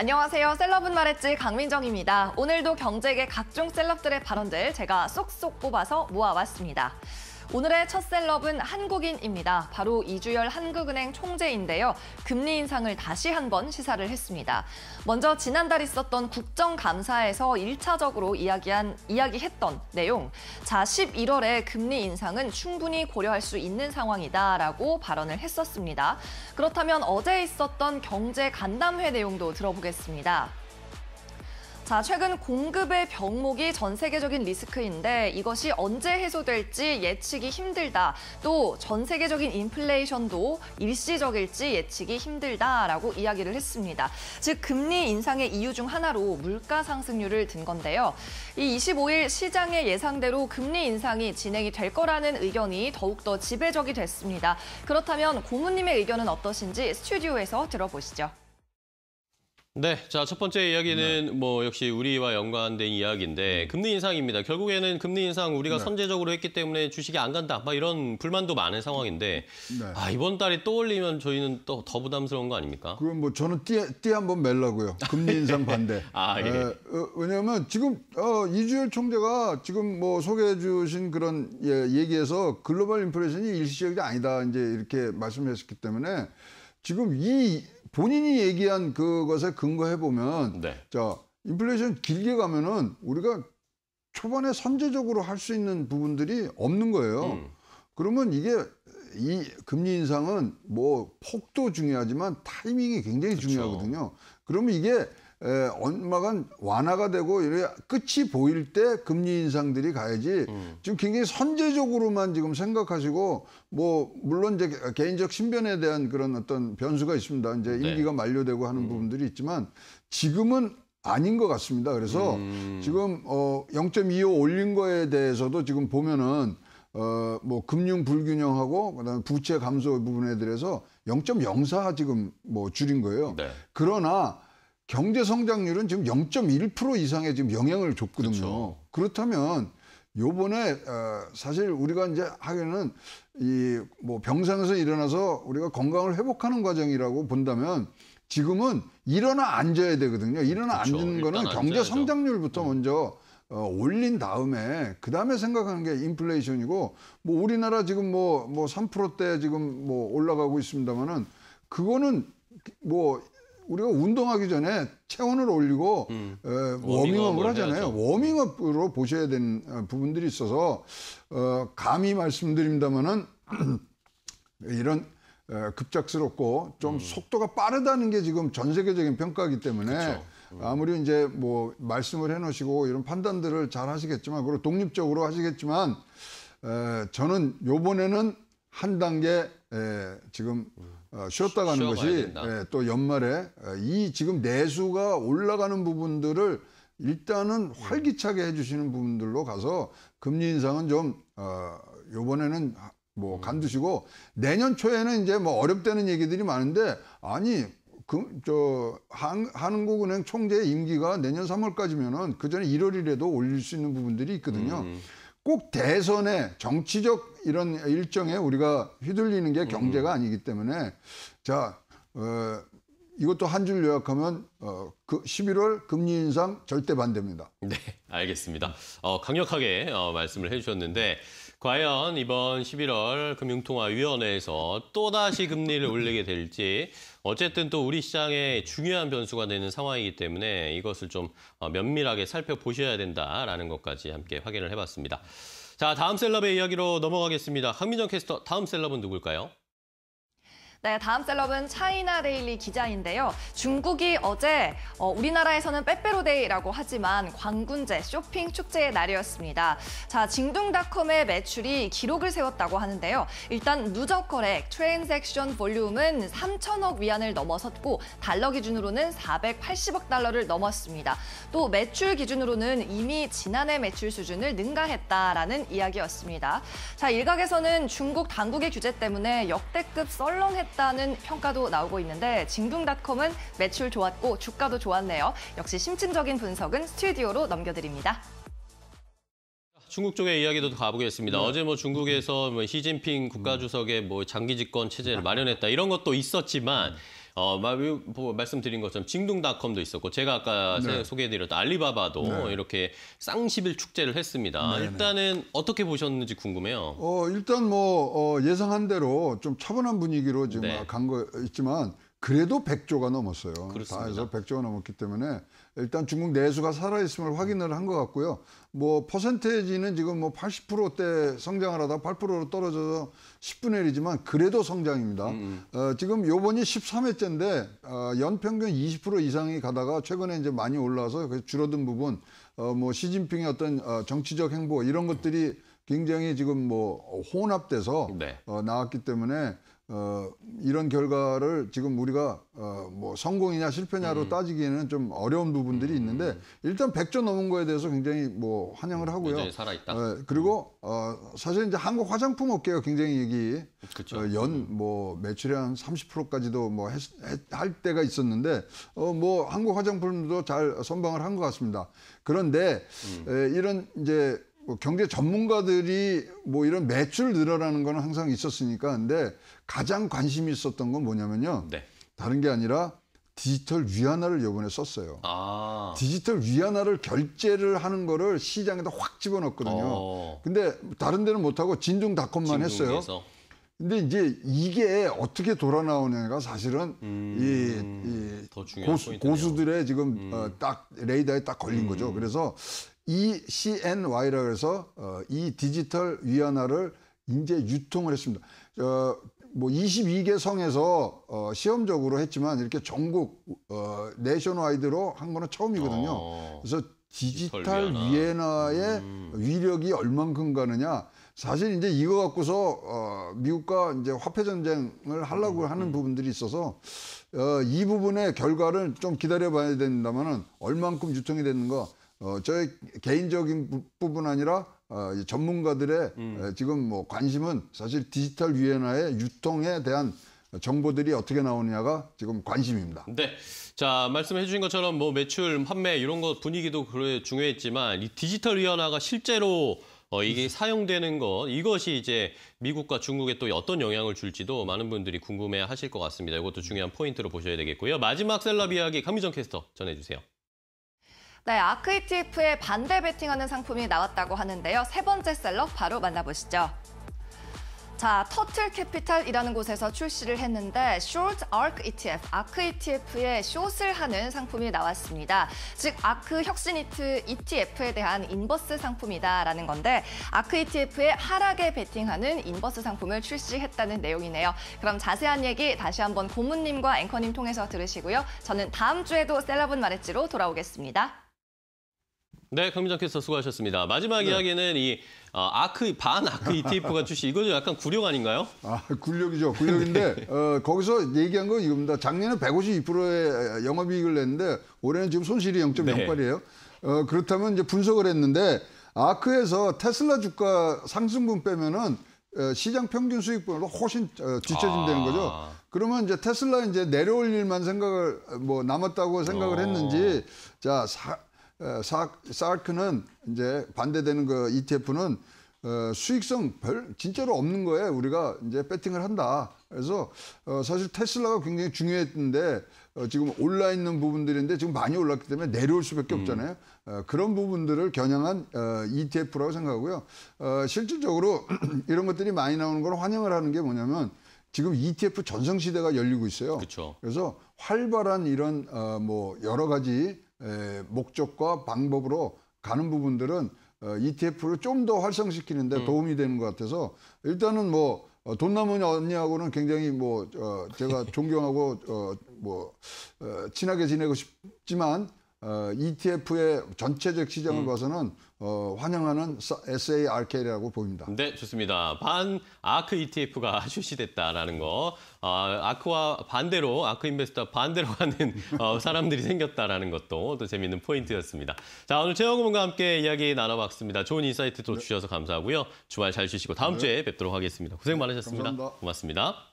안녕하세요. 셀럽은 말했지 강민정입니다. 오늘도 경제계 각종 셀럽들의 발언들 제가 쏙쏙 뽑아서 모아왔습니다. 오늘의 첫 셀럽은 한국인입니다. 바로 이주열 한국은행 총재인데요. 금리 인상을 다시 한번 시사를 했습니다. 먼저 지난달 있었던 국정감사에서 1차적으로 이야기한, 이야기했던 내용. 자, 11월에 금리 인상은 충분히 고려할 수 있는 상황이다라고 발언을 했었습니다. 그렇다면 어제 있었던 경제 간담회 내용도 들어보겠습니다. 자, 최근 공급의 병목이 전 세계적인 리스크인데 이것이 언제 해소될지 예측이 힘들다. 또 전 세계적인 인플레이션도 일시적일지 예측이 힘들다라고 이야기를 했습니다. 즉 금리 인상의 이유 중 하나로 물가 상승률을 든 건데요. 이 25일 시장의 예상대로 금리 인상이 진행이 될 거라는 의견이 더욱더 지배적이 됐습니다. 그렇다면 고문님의 의견은 어떠신지 스튜디오에서 들어보시죠. 네, 자 첫 번째 이야기는 네. 뭐 역시 우리와 연관된 이야기인데 음. 금리 인상입니다. 결국에는 금리 인상 우리가 네. 선제적으로 했기 때문에 주식이 안 간다, 막 이런 불만도 많은 상황인데 네. 아 이번 달에 또 올리면 저희는 또 더 부담스러운 거 아닙니까? 그럼 뭐 저는 띠 한번 멜라고요. 금리 인상 반대. 아 예. 에, 어, 왜냐면 지금 어, 이주열 총재가 지금 뭐 소개해 주신 그런 예, 얘기에서 글로벌 인플레이션이 일시적이 아니다 이제 이렇게 말씀했었기 때문에 지금 이 본인이 얘기한 그것에 근거해 보면 네. 자 인플레이션 길게 가면은 우리가 초반에 선제적으로 할 수 있는 부분들이 없는 거예요. 음. 그러면 이게 이 금리 인상은 뭐 폭도 중요하지만 타이밍이 굉장히 그쵸. 중요하거든요. 그러면 이게 에, 엄마가 완화가 되고 이래 끝이 보일 때 금리 인상들이 가야지 음. 지금 굉장히 선제적으로만 지금 생각하시고 뭐 물론 이제 개인적 신변에 대한 그런 어떤 변수가 있습니다. 이제 네. 임기가 네. 만료되고 하는 음. 부분들이 있지만 지금은 아닌 것 같습니다. 그래서 음. 지금 어 0.25 올린 거에 대해서도 지금 보면은 어 뭐 금융 불균형하고 그다음에 부채 감소 부분에 대해서 0.04 지금 뭐 줄인 거예요. 네. 그러나 경제 성장률은 지금 0.1% 이상의 지금 영향을 줬거든요. 그렇죠. 그렇다면 요번에 어, 사실 우리가 이제 하기에는 이 뭐 병상에서 일어나서 우리가 건강을 회복하는 과정이라고 본다면 지금은 일어나 앉아야 되거든요. 일어나 그렇죠. 앉는 거는 경제 앉아야죠. 성장률부터 네. 먼저 어, 올린 다음에 그 다음에 생각하는 게 인플레이션이고 뭐 우리나라 지금 뭐 뭐 3%대 뭐 지금 뭐 올라가고 있습니다만은 그거는 뭐 우리가 운동하기 전에 체온을 올리고 음. 에, 워밍업을 하잖아요. 해야죠. 워밍업으로 보셔야 되는 어, 부분들이 있어서 어, 감히 말씀드립니다마는 이런 에, 어, 급작스럽고 좀 음. 속도가 빠르다는 게 지금 전 세계적인 평가이기 때문에 음. 아무리 이제 뭐 말씀을 해놓으시고 이런 판단들을 잘 하시겠지만 그리고 독립적으로 하시겠지만 에, 저는 요번에는 한 단계 에, 지금 음. 어, 쉬었다 가는 것이 예, 또 연말에 어, 이 지금 내수가 올라가는 부분들을 일단은 활기차게 해주시는 부분들로 가서 금리 인상은 좀 어, 요번에는 뭐 음. 간두시고 내년 초에는 이제 뭐 어렵다는 얘기들이 많은데 아니 그, 저 한, 한국은행 총재 임기가 내년 3월까지면은 그 전에 1월이라도 올릴 수 있는 부분들이 있거든요. 음. 꼭 대선에 정치적 이런 일정에 우리가 휘둘리는 게 경제가 아니기 때문에 자 어, 이것도 한 줄 요약하면 어, 그 11월 금리 인상 절대 반대입니다. 네, 알겠습니다. 어, 강력하게 어, 말씀을 해주셨는데. 과연 이번 11월 금융통화위원회에서 또다시 금리를 올리게 될지 어쨌든 또 우리 시장에 중요한 변수가 되는 상황이기 때문에 이것을 좀 어, 면밀하게 살펴보셔야 된다라는 것까지 함께 확인을 해봤습니다. 자, 다음 셀럽의 이야기로 넘어가겠습니다. 한민정 캐스터, 다음 셀럽은 누굴까요? 네, 다음 셀럽은 차이나 데일리 기자인데요. 중국이 어제 어, 우리나라에서는 빼빼로데이라고 하지만 광군제 쇼핑 축제의 날이었습니다. 자, 징둥닷컴의 매출이 기록을 세웠다고 하는데요. 일단 누적 거래, 액 트랜잭션 볼륨은 3천억 위안을 넘어섰고 달러 기준으로는 480억 달러를 넘었습니다. 또 매출 기준으로는 이미 지난해 매출 수준을 능가했다라는 이야기였습니다. 자, 일각에서는 중국 당국의 규제 때문에 역대급 썰렁했 좋다는 평가도 나오고 있는데 진궁닷컴은 매출 좋았고 주가도 좋았네요. 역시 심층적인 분석은 스튜디오로 넘겨드립니다. 중국 쪽의 이야기도 가보겠습니다. 네. 어제 뭐 중국에서 뭐 시진핑 국가주석의 뭐 장기 집권 체제를 마련했다 이런 것도 있었지만 네. 어, 말씀드린 것처럼 징둥닷컴도 있었고 제가 아까 네. 소개해드렸던 알리바바도 네. 이렇게 쌍십일 축제를 했습니다. 네, 네, 일단은 어떻게 보셨는지 궁금해요. 어, 일단 뭐 어, 예상한 대로 좀 차분한 분위기로 지금 네. 아, 간거 있지만 그래도 100조가 넘었어요. 그렇습니다. 다 해서 100조가 넘었기 때문에 일단 중국 내수가 살아있음을 확인을 한 것 같고요. 뭐 퍼센테이지는 지금 뭐 80%대 성장을 하다 8%로 떨어져서 10분의 1이지만 그래도 성장입니다. 음, 음. 어, 지금 요번이 13회째인데 어, 연평균 20% 이상이 가다가 최근에 이제 많이 올라와서 줄어든 부분 어, 뭐 시진핑의 어떤 어, 정치적 행보 이런 것들이 굉장히 지금 뭐 혼합돼서 네. 어, 나왔기 때문에 어, 이런 결과를 지금 우리가 어, 뭐 성공이냐 실패냐로 음. 따지기에는 좀 어려운 부분들이 음. 있는데 일단 백조 넘은 거에 대해서 굉장히 뭐 환영을 하고요. 살아있다. 어, 그리고 음. 어, 사실 이제 한국 화장품 업계가 굉장히 여기 그렇죠. 어, 연뭐 음. 매출의 한 30%까지도 뭐 할 때가 있었는데 어, 뭐 한국 화장품도 잘 선방을 한 것 같습니다. 그런데 음. 에, 이런 이제 뭐 경제 전문가들이 뭐 이런 매출 늘어나는 거는 항상 있었으니까 근데 가장 관심이 있었던 건 뭐냐면요. 네. 다른 게 아니라 디지털 위안화를 요번에 썼어요. 아. 디지털 위안화를 결제를 하는 거를 시장에다 확 집어넣었거든요. 어. 근데 다른 데는 못 하고 진중닷컴만 했어요. 근데 이제 이게 어떻게 돌아 나오냐가 사실은 음, 이, 이 고수, 고수들의 지금 음. 어, 딱 레이더에 딱 걸린 음. 거죠. 그래서 ECNY라고 해서 어, 이 디지털 위안화를 인제 유통을 했습니다. 어, 뭐 22개 성에서 어, 시험적으로 했지만 이렇게 전국 어, 내셔널와이드로 한 거는 처음이거든요. 어, 그래서 디지털 위안화의 음. 위력이 얼만큼 가느냐. 사실 이제 이거 갖고서 어, 미국과 이제 화폐 전쟁을 하려고 음, 하는 음. 부분들이 있어서 어, 이 부분의 결과를 좀 기다려봐야 된다면은 얼만큼 유통이 되는가. 어, 저의 개인적인 부, 부분 아니라 어, 전문가들의 음. 어, 지금 뭐 관심은 사실 디지털 위엔화의 유통에 대한 정보들이 어떻게 나오느냐가 지금 관심입니다. 네. 자, 말씀해 주신 것처럼 뭐 매출, 판매 이런 것 분위기도 그래 중요했지만 이 디지털 위원화가 실제로 어, 이게 음. 사용되는 것, 이것이 이제 미국과 중국에 또 어떤 영향을 줄지도 많은 분들이 궁금해 하실 것 같습니다. 이것도 중요한 포인트로 보셔야 되겠고요. 마지막 셀럽 이야기 강미정 캐스터 전해주세요. 네, 아크이티프의 반대 베팅하는 상품이 나왔다고 하는데요. 세 번째 셀러 바로 만나보시죠. 자, 터틀 캐피탈이라는 곳에서 출시를 했는데 Short Arc ETF, 아크 ETF에 숏을 하는 상품이 나왔습니다. 즉, 아크 혁신 ETF에 대한 인버스 상품이다라는 건데 아크 ETF에 하락에 베팅하는 인버스 상품을 출시했다는 내용이네요. 그럼 자세한 얘기 다시 한번 고문님과 앵커님 통해서 들으시고요. 저는 다음 주에도 셀러분 마레츠로 돌아오겠습니다. 네, 강민정 캐스터 수고하셨습니다. 마지막 네. 이야기는 이 어, 아크 반 아크 ETF가 출시 이거 좀 약간 굴욕 아닌가요? 아, 굴욕이죠. 굴욕인데 네. 어, 거기서 얘기한 건 이겁니다. 작년에 152%의 영업이익을 냈는데 올해는 지금 손실이 0.08이에요. 네. 어, 그렇다면 이제 분석을 했는데 아크에서 테슬라 주가 상승분 빼면은 어, 시장 평균 수익분으로 훨씬 어, 뒤처진다는 아. 거죠. 아. 그러면 이제 테슬라 이제 내려올 일만 생각을 뭐 남았다고 생각을 어. 했는지 자 사, 어, 사크는 이제 반대되는 그 ETF는 어, 수익성 별 진짜로 없는 거에 우리가 이제 배팅을 한다. 그래서 어, 사실 테슬라가 굉장히 중요했는데 어, 지금 올라 있는 부분들인데 지금 많이 올랐기 때문에 내려올 수밖에 음. 없잖아요. 음. 그런 부분들을 겨냥한 어, ETF라고 생각하고요. 실질적으로 이런 것들이 많이 나오는 걸 환영을 하는 게 뭐냐면 지금 ETF 전성 시대가 열리고 있어요. 그쵸. 그래서 활발한 이런 뭐 여러 가지 목적과 방법으로 가는 부분들은 어, ETF를 좀 더 활성시키는데 음. 도움이 되는 것 같아서 일단은 뭐 어, 돈나무 언니하고는 굉장히 뭐 어, 제가 존경하고 어, 뭐 어, 친하게 지내고 싶지만 어, ETF의 전체적 시장을 음. 봐서는 어, 환영하는 SARK라고 보입니다. 네, 좋습니다. 반 아크 ETF가 출시됐다라는 거, 어, 아크와 반대로 아크 인베스터 반대로 가는 어, 사람들이 생겼다라는 것도 또 재미있는 포인트였습니다. 자, 오늘 최영호 분과 함께 이야기 나눠봤습니다. 좋은 인사이트 또 네. 주셔서 감사하고요. 주말 잘 쉬시고 다음 네. 주에 뵙도록 하겠습니다. 고생 많으셨습니다. 감사합니다. 고맙습니다.